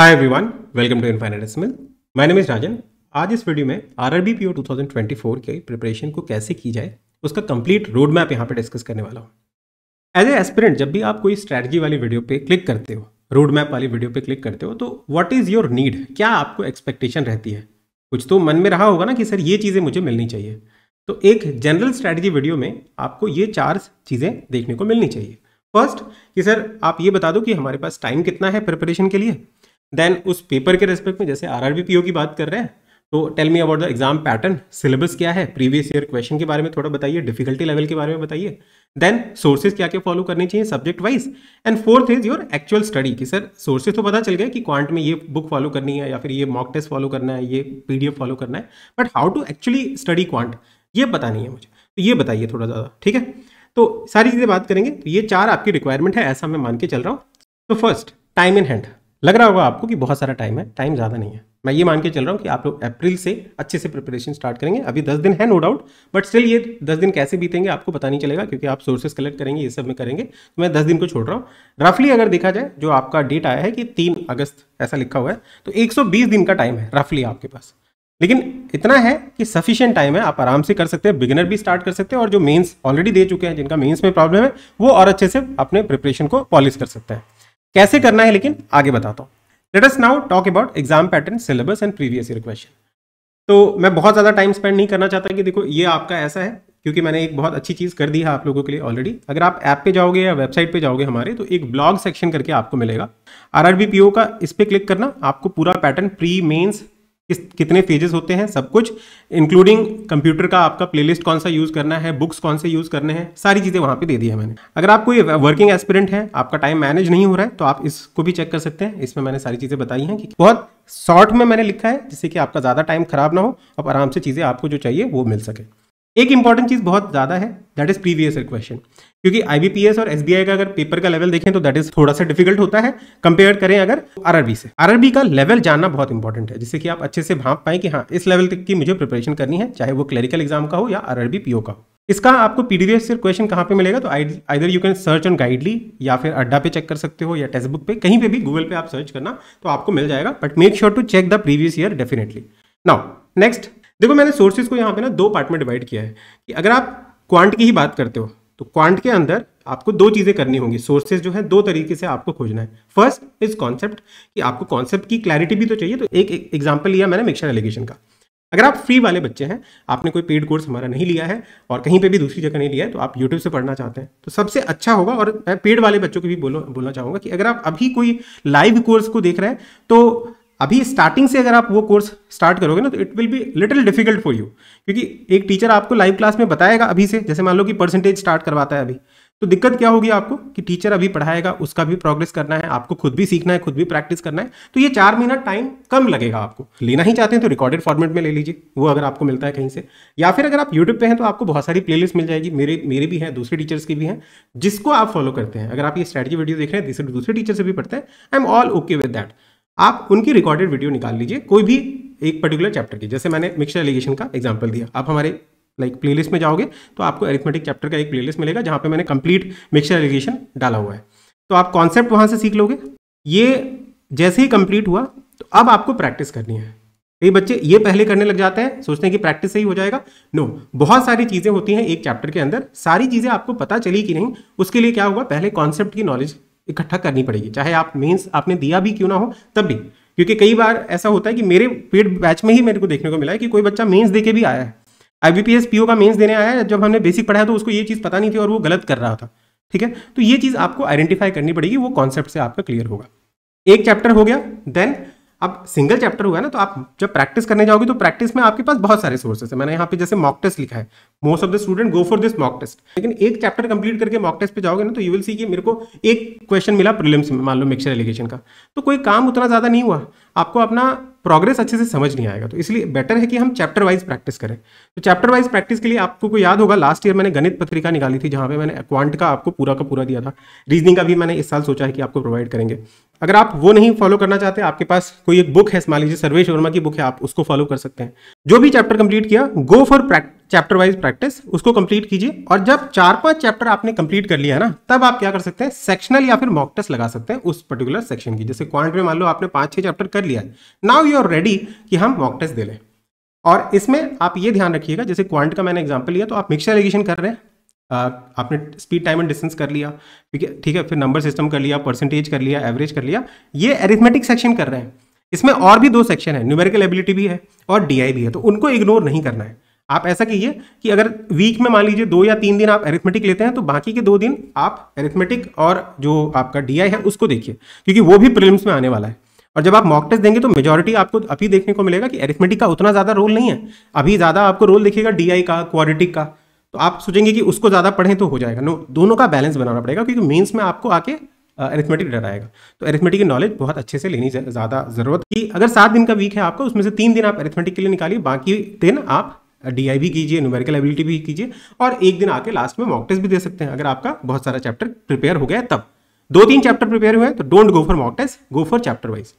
hi everyone welcome to infinite decimal my name is Rajan आज इस video में R R B P O two thousand twenty four के preparation को कैसे की जाए उसका कंप्लीट रोड मैप यहाँ पे डिस्कस करने वाला हूँ एज ए एस्पिरेंट जब भी आप कोई स्ट्रैटजी वाली वीडियो पे क्लिक करते हो रोड मैप वाली वीडियो पे क्लिक करते हो तो वॉट इज़ योर नीड क्या आपको एक्सपेक्टेशन रहती है कुछ तो मन में रहा होगा ना कि सर ये चीज़ें मुझे मिलनी चाहिए तो एक जनरल स्ट्रैटजी वीडियो में आपको ये चार चीज़ें देखने को मिलनी चाहिए फर्स्ट कि सर आप ये बता दो कि हमारे पास टाइम कितना है प्रिपरेशन के लिए देन उस पेपर के रेस्पेक्ट में जैसे आर आर की बात कर रहे हैं तो tell me about the exam pattern syllabus क्या है प्रीवियस ईयर क्वेश्चन के बारे में थोड़ा बताइए डिफिकल्टी लेवल के बारे में बताइए देन सोर्सेज क्या क्या फॉलो करनी चाहिए subject wise and fourth is your actual study कि सर सोर्सेज तो पता चल गया कि क्वांट में ये बुक फॉलो करनी है या फिर ये मॉक टेस्ट फॉलो करना है ये पीडीएफ फॉलो करना है but how to actually study quant ये पता नहीं है मुझे तो ये बताइए थोड़ा ज़्यादा ठीक है तो सारी चीज़ें बात करेंगे तो ये चार आपकी रिक्वायरमेंट है ऐसा मैं मान के चल रहा हूँ तो फर्स्ट टाइम इन हैंड लग रहा होगा आपको कि बहुत सारा टाइम है टाइम ज़्यादा नहीं है मैं ये मान के चल रहा हूँ कि आप लोग अप्रैल से अच्छे से प्रिपरेशन स्टार्ट करेंगे अभी दस दिन है नो डाउट बट स्टिल ये दस दिन कैसे बीतेंगे आपको पता नहीं चलेगा क्योंकि आप सोर्सेज कलेक्ट करेंगे ये सब में करेंगे तो मैं दस दिन को छोड़ रहा हूँ रफली अगर देखा जाए जो आपका डेट आया है कि तीन अगस्त ऐसा लिखा हुआ है तो एक दिन का टाइम है रफली आपके पास लेकिन इतना है कि सफिशियंट टाइम है आप आराम से कर सकते हैं बिगिनर भी स्टार्ट कर सकते हैं और जो मेंस ऑलरेडी दे चुके हैं जिनका मेंस में प्रॉब्लम है वो और अच्छे से अपने प्रिपरेशन को पॉलिश कर सकते हैं कैसे करना है लेकिन आगे बताता हूँ let's now talk about exam pattern syllabus and previous year question तो मैं बहुत ज़्यादा टाइम स्पेंड नहीं करना चाहता कि देखो ये आपका ऐसा है क्योंकि मैंने एक बहुत अच्छी चीज़ कर दी है आप लोगों के लिए ऑलरेडी अगर आप ऐप पे जाओगे या वेबसाइट पे जाओगे हमारे तो एक ब्लॉग सेक्शन करके आपको मिलेगा आर का इस पर क्लिक करना आपको पूरा पैटर्न प्री मेन्स किस कितने फेजेस होते हैं सब कुछ इंक्लूडिंग कंप्यूटर का आपका प्लेलिस्ट कौन सा यूज़ करना है बुक्स कौन से यूज़ करने हैं सारी चीज़ें वहाँ पे दे दी है मैंने अगर आप कोई वर्किंग एस्पिरेंट है आपका टाइम मैनेज नहीं हो रहा है तो आप इसको भी चेक कर सकते हैं इसमें मैंने सारी चीज़ें बताई हैं कि बहुत शॉर्ट में मैंने लिखा है जिससे कि आपका ज़्यादा टाइम खराब ना हो और आराम से चीज़ें आपको जो चाहिए वो मिल सके एक इंपॉर्टेंट चीज़ बहुत ज़्यादा है that is previous year question क्योंकि आईबीपीएस और एसबीआई का अगर पेपर का लेवल देखें तो दैट इज थोड़ा सा डिफिकल्ट होता है कंपेयर करें अगर आरआरबी से आरआरबी का लेवल जानना बहुत इंपॉर्टेंट है जिससे कि आप अच्छे से भाप पाए कि हाँ इस लेवल तक की मुझे प्रिपरेशन करनी है चाहे वो क्लरिकल एग्जाम का हो या आरआरबी पीओ का हो इसका आपको पीडीएफ से क्वेश्चन कहाँ पे मिलेगा तो either you can search on Guidely या फिर अड्डा पे चेक कर सकते हो या टेक्स्ट बुक पे कहीं पे भी गूगल पे आप सर्च करना तो आपको मिल जाएगा but make sure to check the previous year definitely now next देखो मैंने सोर्सेज को यहाँ पे ना दो पार्ट में डिवाइड किया है कि अगर आप क्वांट की ही बात करते हो तो क्वांट के अंदर आपको दो चीज़ें करनी होंगी सोर्सेज जो है दो तरीके से आपको खोजना है फर्स्ट इज कॉन्सेप्ट कि आपको कॉन्सेप्ट की क्लैरिटी भी तो चाहिए तो एक एग्जाम्पल लिया मैंने मिक्सर एलिगेशन का अगर आप फ्री वाले बच्चे हैं आपने कोई पेड कोर्स हमारा नहीं लिया है और कहीं पे भी दूसरी जगह नहीं लिया है तो आप यूट्यूब से पढ़ना चाहते हैं तो सबसे अच्छा होगा और मैं पेड वाले बच्चों को भी बोलो बोलना चाहूँगा कि अगर आप अभी कोई लाइव कोर्स को देख रहे हैं तो अभी स्टार्टिंग से अगर आप वो कोर्स स्टार्ट करोगे ना तो it will be little difficult for you क्योंकि एक टीचर आपको लाइव क्लास में बताएगा अभी से जैसे मान लो कि परसेंटेज स्टार्ट करवाता है अभी तो दिक्कत क्या होगी आपको कि टीचर अभी पढ़ाएगा उसका भी प्रोग्रेस करना है आपको खुद भी सीखना है खुद भी प्रैक्टिस करना है तो ये चार महीना टाइम कम लगेगा आपको लेना ही चाहते हैं तो रिकॉर्डेड फॉर्मेट में ले लीजिए वो अगर आपको मिलता है कहीं से या फिर अगर आप यूट्यूब पे हैं तो आपको बहुत सारी प्लेलिस्ट मिल जाएगी मेरे मेरे भी हैं दूसरे टीचर्स की भी हैं जिसको आप फॉलो करते हैं अगर आप ये स्ट्रैटेजी वीडियो देख रहे हैं दूसरे दूसरे टीचर से भी पढ़ते हैं I am all okay with that आप उनकी रिकॉर्डेड वीडियो निकाल लीजिए कोई भी एक पर्टिकुलर चैप्टर की जैसे मैंने मिक्सचर एलिगेशन का एग्जाम्पल दिया आप हमारे लाइक like प्लेलिस्ट में जाओगे तो आपको एरिथमेटिक चैप्टर का एक प्लेलिस्ट मिलेगा जहाँ पे मैंने कंप्लीट मिक्सचर एलिगेशन डाला हुआ है तो आप कॉन्सेप्ट वहाँ से सीख लोगे ये जैसे ही कंप्लीट हुआ तो अब आपको प्रैक्टिस करनी है कई बच्चे ये पहले करने लग जाते हैं सोचते हैं कि प्रैक्टिस से ही हो जाएगा नो बहुत सारी चीज़ें होती हैं एक चैप्टर के अंदर सारी चीज़ें आपको पता चली कि नहीं उसके लिए क्या होगा पहले कॉन्सेप्ट की नॉलेज इकट्ठा करनी पड़ेगी चाहे आप मीन्स आपने दिया भी क्यों ना हो तब भी क्योंकि कई बार ऐसा होता है कि मेरे पेड बैच में ही मेरे को देखने को मिला है कि कोई बच्चा मेंस दे भी आया है आई पीओ पी का मेंस देने आया है जब हमने बेसिक पढ़ाया तो उसको ये चीज़ पता नहीं थी और वो गलत कर रहा था ठीक है तो ये चीज़ आपको आइडेंटिफाई करनी पड़ेगी वो कॉन्सेप्ट से आपका क्लियर होगा एक चैप्टर हो गया देन अब सिंगल चैप्टर हुआ है ना तो आप जब प्रैक्टिस करने जाओगे तो प्रैक्टिस में आपके पास बहुत सारे सोर्सेस है मैंने यहाँ पे जैसे मॉक टेस्ट लिखा है most of the student go for this mock test लेकिन एक चैप्टर कंप्लीट करके मॉक टेस्ट पे जाओगे ना तो यू विल सी कि मेरे को एक क्वेश्चन मिला प्रिलिम्स में मान लो मिक्सर एलिगेशन का तो कोई काम उतना ज़्यादा नहीं हुआ आपको अपना प्रोग्रेस अच्छे से समझ नहीं आएगा तो इसलिए बेटर है कि हम चैप्टर वाइज प्रैक्टिस करें तो चैप्टर वाइज प्रैक्टिस के लिए आपको को याद होगा लास्ट ईयर मैंने गणित पत्रिका निकाली थी जहां पे मैंने क्वांट का आपको पूरा का पूरा दिया था रीजनिंग का भी मैंने इस साल सोचा है कि आपको प्रोवाइड करेंगे अगर आप वो नहीं फॉलो करना चाहते आपके पास कोई एक बुक है मान लीजिए सर्वेश वर्मा की बुक है आप उसको फॉलो कर सकते हैं जो भी चैप्टर कंप्लीट किया go for chapter wise practice उसको कंप्लीट कीजिए और जब चार पांच चैप्टर आपने कंप्लीट कर लिया है ना तब आप क्या कर सकते हैं सेक्शनल या फिर मॉक टेस्ट लगा सकते हैं उस पर्टिकुलर सेक्शन की जैसे क्वांट में मान लो आपने पांच छह चैप्टर कर लिया है नाउ यू आर रेडी कि हम मॉक टेस्ट दे लें और इसमें आप ये ध्यान रखिएगा जैसे क्वांट का मैंने एग्जाम्पल लिया तो आप मिक्सर एलिगेशन कर रहे हैं आपने स्पीड टाइम एंड डिस्टेंस कर लिया ठीक है ठीक है फिर नंबर सिस्टम कर लिया परसेंटेज कर लिया एवरेज कर लिया ये एरिथमेटिक सेक्शन कर रहे हैं इसमें और भी दो सेक्शन है न्यूमेरिकल एबिलिटी भी है और डीआई भी है तो उनको इग्नोर नहीं करना है आप ऐसा कीजिए कि अगर वीक में मान लीजिए दो या तीन दिन आप एरिथमेटिक लेते हैं तो बाकी के दो दिन आप एरिथमेटिक और जो आपका डी है उसको देखिए क्योंकि वो भी प्रिलिम्स में आने वाला है और जब आप मॉक टेस्ट देंगे तो मेजोरिटी आपको अभी देखने को मिलेगा कि एरिथमेटिक का उतना ज़्यादा रोल नहीं है अभी ज़्यादा आपको रोल देखिएगा डी का क्वारिटिक का तो आप सोचेंगे कि उसको ज़्यादा पढ़ें तो हो जाएगा नो दोनों का बैलेंस बनाना पड़ेगा क्योंकि मेंस में आपको आके एरिथमेटिक डर आएगा तो एरिथमेटिक की नॉलेज बहुत अच्छे से लेनी ज़्यादा ज़रूरत की अगर सात दिन का वीक है आपका उसमें से तीन दिन आप एरिथमेटिक के लिए निकालिए बाकी दिन आप डी भी कीजिए न्यूमेरिकल एबिलिटी भी कीजिए और एक दिन आके लास्ट में मॉक टेस्ट भी दे सकते हैं अगर आपका बहुत सारा चैप्टर प्रिपेयर हो गया तब दो तीन चैप्टर प्रिपेयर हुए हैं तो don't go for mock test go for chapter wise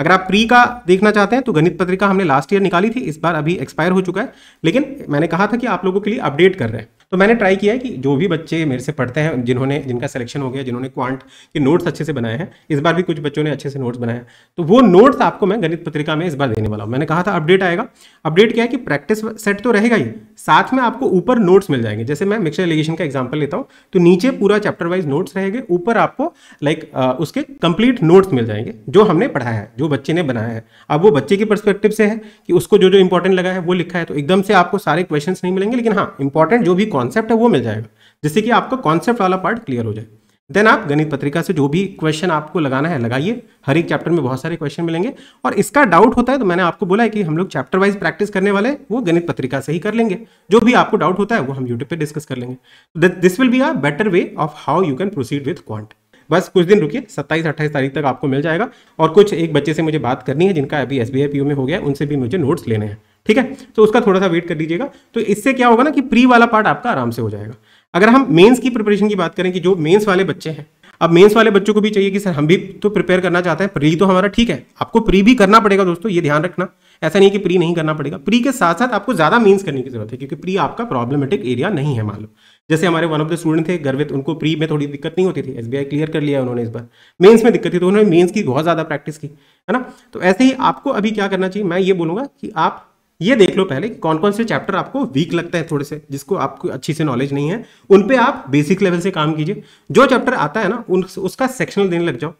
अगर आप प्री का देखना चाहते हैं तो गणित पत्रिका हमने लास्ट ईयर निकाली थी इस बार अभी एक्सपायर हो चुका है लेकिन मैंने कहा था कि आप लोगों के लिए अपडेट कर रहे हैं तो मैंने ट्राई किया है कि जो भी बच्चे मेरे से पढ़ते हैं जिन्होंने जिनका सिलेक्शन हो गया जिन्होंने क्वांट के नोट्स अच्छे से बनाए हैं इस बार भी कुछ बच्चों ने अच्छे से नोट्स बनाए हैं तो वो नोट्स आपको मैं गणित पत्रिका में इस बार देने वाला हूँ मैंने कहा था अपडेट आएगा अपडेट क्या है कि प्रैक्टिस सेट तो रहेगा ही साथ में आपको ऊपर नोट्स मिल जाएंगे जैसे मैं मिक्सर एलिगेशन का एग्जाम्पल लेता हूँ तो नीचे पूरा चैप्टर वाइज नोट्स रहेंगे ऊपर आपको लाइक उसके कंप्लीट नोट्स मिल जाएंगे जो हमने पढ़ाया है जो बच्चे ने बनाया है अब वो बच्चे के परस्पेक्टिव से है कि उसको जो जो इंपॉर्टेंट लगा है वो लिखा है तो एकदम से आपको सारे क्वेश्चन नहीं मिलेंगे लेकिन हाँ इंपॉर्टेंट जो भी कॉन्सेप्ट है वो मिल जाएगा जिससे कि आपका कॉन्सेप्ट वाला पार्ट क्लियर हो जाए देन आप गणित पत्रिका से जो भी क्वेश्चन आपको लगाना है लगाइए हर एक चैप्टर में बहुत सारे क्वेश्चन मिलेंगे और इसका डाउट होता है तो मैंने आपको बोला है कि हम लोग चैप्टर वाइज प्रैक्टिस करने वाले वो गणित पत्रिका से ही कर लेंगे जो भी आपको डाउट होता है वो हम यूट्यूब पे डिस्कस कर लेंगे this will be a better way of how you can proceed with quant बस कुछ दिन रुकिए सत्ताईस अट्ठाईस तारीख तक आपको मिल जाएगा और कुछ एक बच्चे से मुझे बात करनी है जिनका अभी एस बी में हो गया उनसे भी मुझे नोट्स लेने हैं ठीक है तो उसका थोड़ा सा वेट कर लीजिएगा तो इससे क्या होगा ना कि प्री वाला पार्ट आपका आराम से हो जाएगा अगर हम मेंस की प्रिपरेशन की बात करें कि जो मेंस वाले बच्चे हैं अब मेंस वाले बच्चों को भी चाहिए कि सर हम भी तो प्रिपेयर करना चाहते हैं प्री तो हमारा ठीक है आपको प्री भी करना पड़ेगा दोस्तों ये ध्यान रखना ऐसा नहीं कि प्री नहीं करना पड़ेगा प्री के साथ साथ आपको ज़्यादा मीन्स करने की जरूरत है क्योंकि प्री आपका प्रॉब्लमेटिक एरिया नहीं है मान लो जैसे हमारे वन ऑफ द स्टूडेंट थे गर्वित उनको प्री में थोड़ी दिक्कत नहीं होती थी एस क्लियर कर लिया उन्होंने इस बार मेन्स में दिक्कत थी तो उन्होंने मेन्स की बहुत ज़्यादा प्रैक्टिस की है ना तो ऐसे ही आपको अभी क्या करना चाहिए मैं ये बोलूँगा कि आप ये देख लो पहले कौन कौन से चैप्टर आपको वीक लगता है थोड़े से जिसको आपको अच्छी से नॉलेज नहीं है उन पे आप बेसिक लेवल से काम कीजिए जो चैप्टर आता है ना उन उसका सेक्शनल देने लग जाओ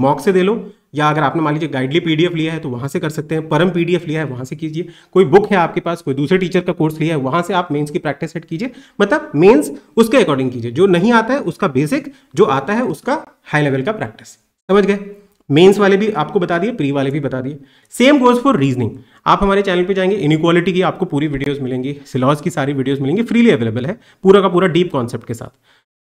मॉक से दे लो या अगर आपने मान लीजिए गाइडली पीडीएफ लिया है तो वहां से कर सकते हैं परम पीडीएफ लिया है वहां से कीजिए कोई बुक है आपके पास कोई दूसरे टीचर का कोर्स लिया है वहां से आप मेंस की प्रैक्टिस सेट कीजिए मतलब मेंस उसके अकॉर्डिंग कीजिए जो नहीं आता है उसका बेसिक जो आता है उसका हाई लेवल का प्रैक्टिस समझ गए मेंस वाले भी आपको बता दिए प्री वाले भी बता दिए सेम गोज फॉर रीजनिंग आप हमारे चैनल पे जाएंगे इनिक्वालिटी की आपको पूरी वीडियोस मिलेंगी सिलॉज की सारी वीडियोस मिलेंगी फ्रीली अवेलेबल है पूरा का पूरा डीप कॉन्सेप्ट के साथ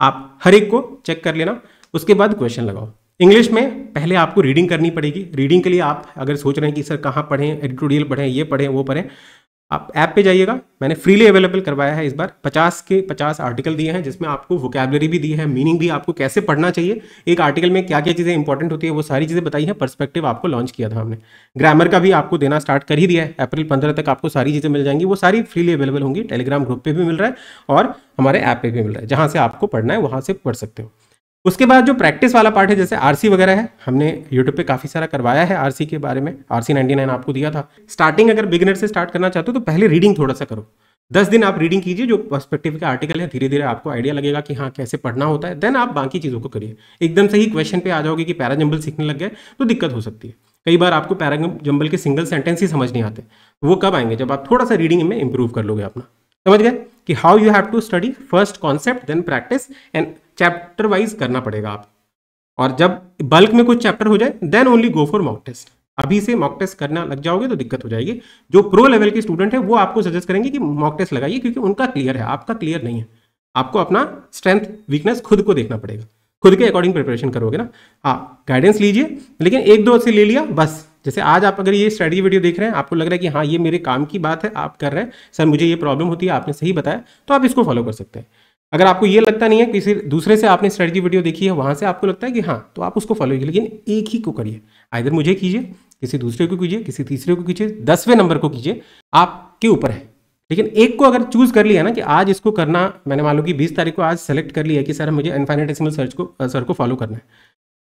आप हर एक को चेक कर लेना उसके बाद क्वेश्चन लगाओ इंग्लिश में पहले आपको रीडिंग करनी पड़ेगी रीडिंग के लिए आप अगर सोच रहे हैं कि सर कहाँ पढ़ें एडिटोरियल पढ़ें ये पढ़ें वो पढ़ें आप ऐप पे जाइएगा मैंने फ्रीली अवेलेबल करवाया है इस बार 50 के 50 आर्टिकल दिए हैं जिसमें आपको वोकेबलरी भी दी है मीनिंग भी आपको कैसे पढ़ना चाहिए एक आर्टिकल में क्या क्या चीज़ें इंपॉर्टेंट होती है वो सारी चीज़ें बताई हैं पर्सपेक्टिव आपको लॉन्च किया था हमने ग्रामर का भी आपको देना स्टार्ट कर ही दिया है अप्रैल पंद्रह तक आपको सारी चीज़ें मिल जाएंगी वो सारी फ्रीली अवेलेबल होंगी टेलीग्राम ग्रुप पर भी मिल रहा है और हमारे ऐप पर भी मिल रहा है जहाँ से आपको पढ़ना है वहाँ से पढ़ सकते हो उसके बाद जो प्रैक्टिस वाला पार्ट है जैसे आरसी वगैरह है हमने यूट्यूब पे काफ़ी सारा करवाया है आरसी के बारे में आरसी 99 आपको दिया था स्टार्टिंग अगर बिगनर से स्टार्ट करना चाहते हो तो पहले रीडिंग थोड़ा सा करो दस दिन आप रीडिंग कीजिए जो पर्सपेक्टिव के आर्टिकल है धीरे धीरे आपको आइडिया लगेगा कि हाँ कैसे पढ़ना होता है देन आप बाकी चीज़ों को करिए एकदम से ही क्वेश्चन पे आ जाओगे कि पैराजंबल सीखने लग गए तो दिक्कत हो सकती है कई बार आपको पैराजंबल के सिंगल सेंटेंस ही समझ नहीं आते वो कब आएंगे जब आप थोड़ा सा रीडिंग में इंप्रूव कर लोगे अपना समझ गए कि how you have to study first concept then practice and chapter wise करना पड़ेगा आप और जब बल्क में कुछ चैप्टर हो जाए then only go for mock test अभी से मॉक टेस्ट करना लग जाओगे तो दिक्कत हो जाएगी जो प्रो लेवल के स्टूडेंट हैं वो आपको सजेस्ट करेंगे कि मॉक टेस्ट लगाइए क्योंकि उनका क्लियर है आपका क्लियर नहीं है आपको अपना स्ट्रेंथ वीकनेस खुद को देखना पड़ेगा खुद के अकॉर्डिंग प्रिपरेशन करोगे ना हाँ गाइडेंस लीजिए लेकिन एक दो से ले लिया बस जैसे आज आप अगर ये स्टडी वीडियो देख रहे हैं आपको लग रहा है कि हाँ ये मेरे काम की बात है आप कर रहे हैं सर मुझे ये प्रॉब्लम होती है आपने सही बताया तो आप इसको फॉलो कर सकते हैं अगर आपको ये लगता नहीं है किसी दूसरे से आपने स्ट्रेटजी वीडियो देखी है वहाँ से आपको लगता है कि हाँ तो आप उसको फॉलो कीजिए लेकिन एक ही को करिए आइधर मुझे कीजिए किसी दूसरे को कीजिए किसी तीसरे को कीजिए दसवें नंबर को कीजिए आपके ऊपर है लेकिन एक को अगर चूज कर लिया ना कि आज इसको करना मैंने मान लो कि बीस तारीख को आज सेलेक्ट कर लिया कि सर मुझे इन्फाइनेटेसिमल सर्च को सर को फॉलो करना है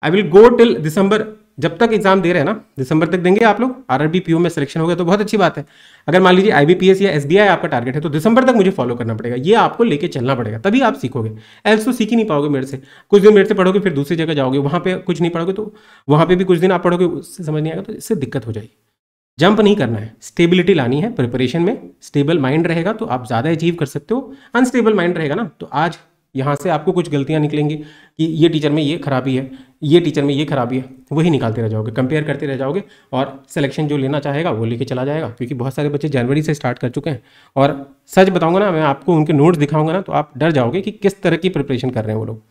आई विल गो टिल दिसंबर जब तक एग्जाम दे रहे हैं ना दिसंबर तक देंगे आप लोग आर पीयू में सिलेक्शन हो गया तो बहुत अच्छी बात है अगर मान लीजिए आईबीपीएस या एसबीआई आपका टारगेट है तो दिसंबर तक मुझे फॉलो करना पड़ेगा ये आपको लेके चलना पड़ेगा तभी आप सीखोगे एल्स तो सीख ही नहीं पाओगे मेरे से कुछ दिन मेरे से पढ़ोगे फिर दूसरी जगह जाओगे वहां पर कुछ नहीं पढ़ोगे तो वहां पर भी कुछ दिन आप पढ़ोगे उससे समझ नहीं आएगा तो इससे दिक्कत हो जाएगी जंप नहीं करना है स्टेबिलिटी लानी है प्रिपरेशन में स्टेबल माइंड रहेगा तो आप ज़्यादा अचीव कर सकते हो अनस्टेबल माइंड रहेगा ना तो आज यहाँ से आपको कुछ गलतियाँ निकलेंगी कि ये टीचर में ये खराबी है ये टीचर में ये खराबी है वही निकालते रह जाओगे कंपेयर करते रह जाओगे और सिलेक्शन जो लेना चाहेगा वो लेके चला जाएगा क्योंकि बहुत सारे बच्चे जनवरी से स्टार्ट कर चुके हैं और सच बताऊँगा ना मैं आपको उनके नोट्स दिखाऊंगा ना तो आप डर जाओगे कि किस तरह की प्रिपरेशन कर रहे हैं वो लोग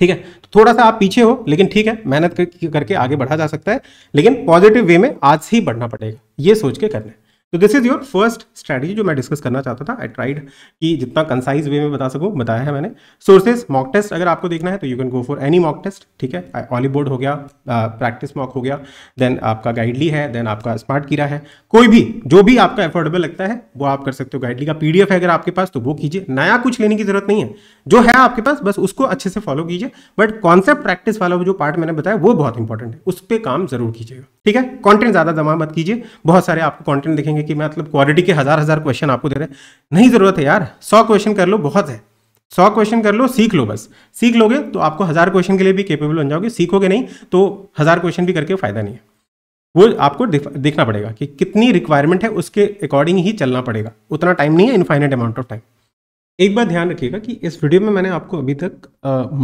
ठीक है तो थोड़ा सा आप पीछे हो लेकिन ठीक है मेहनत करके आगे बढ़ा जा सकता है लेकिन पॉजिटिव वे में आज ही बढ़ना पड़ेगा ये सोच के करना तो this is your first strategy जो मैं डिस्कस करना चाहता था आई ट्राइड कि जितना कंसाइज वे में बता सकूँ बताया है मैंने सोर्सेज मॉक टेस्ट अगर आपको देखना है तो you can go for any mock test ठीक है ऑलीबोर्ड हो गया प्रैक्टिस मॉक हो गया देन आपका गाइडली है देन आपका स्मार्ट कीरा है कोई भी जो भी आपका एफोर्डेबल लगता है वो आप कर सकते हो गाइडली का पी है अगर आपके पास तो वो कीजिए नया कुछ लेने की जरूरत नहीं है जो है आपके पास बस उसको अच्छे से फॉलो कीजिए बट कॉन्सेप्ट प्रैक्टिस वाला जो पार्ट मैंने बताया वो बहुत इंपॉर्टेंट है उस पर काम जरूर कीजिएगा ठीक है कॉन्टेंट ज़्यादा जमा मत कीजिए बहुत सारे आपको कॉन्टेंट देखेंगे है कि मतलब क्वालिटी के हज़ार हज़ार क्वेश्चन आपको दे रहे हैं नहीं ज़रूरत है यार सौ क्वेश्चन कर लो बहुत है सौ क्वेश्चन कर लो सीख लो बस सीख लोगे तो आपको हज़ार क्वेश्चन के लिए भी केपेबल बन जाओगे सीखोगे नहीं तो हज़ार क्वेश्चन भी करके फ़ायदा नहीं है वो आपको देखना पड़ेगा कि कितनी रिक्वायरमेंट है उसके अकॉर्डिंग ही चलना पड़ेगा उतना टाइम नहीं है इनफाइनेट अमाउंट ऑफ टाइम एक बार ध्यान रखिएगा कि इस वीडियो में मैंने आपको अभी तक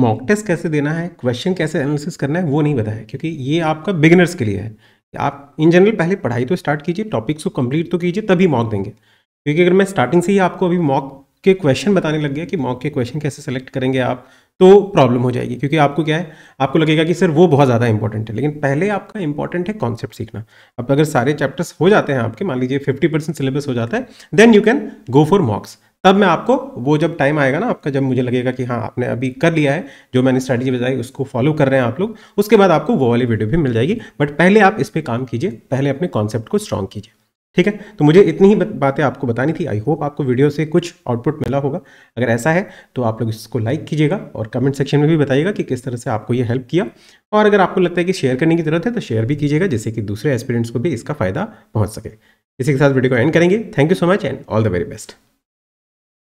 मॉक टेस्ट कैसे देना है क्वेश्चन कैसे एनालिसिस करना है वो नहीं बताया क्योंकि ये आपका बिगिनर्स के लिए है आप इन जनरल पहले पढ़ाई तो स्टार्ट कीजिए टॉपिक्स को कंप्लीट तो कीजिए तभी मॉक देंगे क्योंकि अगर मैं स्टार्टिंग से ही आपको अभी मॉक के क्वेश्चन बताने लग गया कि मॉक के क्वेश्चन कैसे सेलेक्ट करेंगे आप तो प्रॉब्लम हो जाएगी क्योंकि आपको क्या है आपको लगेगा कि सर वो बहुत ज़्यादा इंपॉर्टेंट है लेकिन पहले आपका इंपॉर्टेंट है कॉन्सेप्ट सीखना अब अगर सारे चैप्टर्स हो जाते हैं आपके मान लीजिए फिफ्टी परसेंट सिलेबस हो जाता है then you can go for mocks तब मैं आपको वो जब टाइम आएगा ना आपका जब मुझे लगेगा कि हाँ आपने अभी कर लिया है जो मैंने स्ट्रैटेजी बताई उसको फॉलो कर रहे हैं आप लोग उसके बाद आपको वो वाली वीडियो भी मिल जाएगी बट पहले आप इस पर काम कीजिए पहले अपने कॉन्सेप्ट को स्ट्रॉन्ग कीजिए ठीक है तो मुझे इतनी ही बातें आपको बतानी थी आई होप आपको वीडियो से कुछ आउटपुट मिला होगा अगर ऐसा है तो आप लोग इसको लाइक कीजिएगा और कमेंट सेक्शन में भी बताइएगा कि किस तरह से आपको ये हेल्प किया और अगर आपको लगता है कि शेयर करने की ज़रूरत है तो शेयर भी कीजिएगा जिससे कि दूसरे एक्सपीरियंट्स को भी इसका फ़ायदा पहुँच सके इसी के साथ वीडियो को एंड करेंगे thank you so much and all the very best